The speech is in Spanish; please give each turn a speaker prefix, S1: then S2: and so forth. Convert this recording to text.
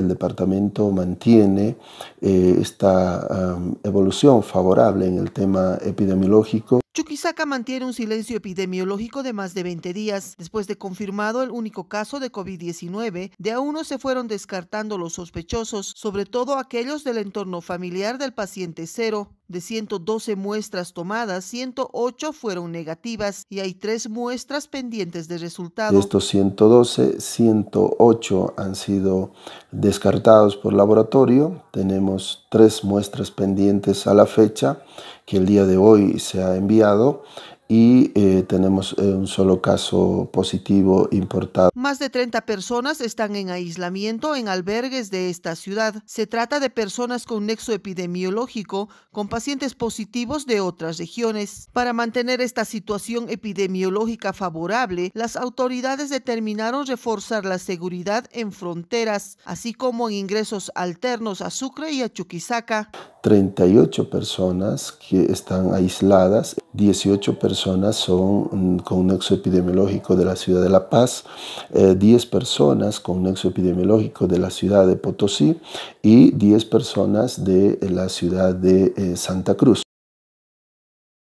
S1: el departamento mantiene eh, esta evolución favorable en el tema epidemiológico.
S2: SACA mantiene un silencio epidemiológico de más de 20 días, después de confirmado el único caso de COVID-19, de a uno se fueron descartando los sospechosos, sobre todo aquellos del entorno familiar del paciente cero. De 112 muestras tomadas, 108 fueron negativas y hay tres muestras pendientes de resultados. De
S1: estos 112, 108 han sido descartados por laboratorio. Tenemos tres muestras pendientes a la fecha que el día de hoy se ha enviado y eh, tenemos eh, un solo caso positivo importado.
S2: Más de 30 personas están en aislamiento en albergues de esta ciudad. Se trata de personas con nexo epidemiológico, con pacientes positivos de otras regiones. Para mantener esta situación epidemiológica favorable, las autoridades determinaron reforzar la seguridad en fronteras, así como en ingresos alternos a Sucre y a Chuquisaca.
S1: 38 personas que están aisladas, 18 personas son mm, con un nexo epidemiológico de la ciudad de La Paz, 10 eh, personas con un nexo epidemiológico de la ciudad de Potosí y 10 personas de eh, la ciudad de eh, Santa Cruz.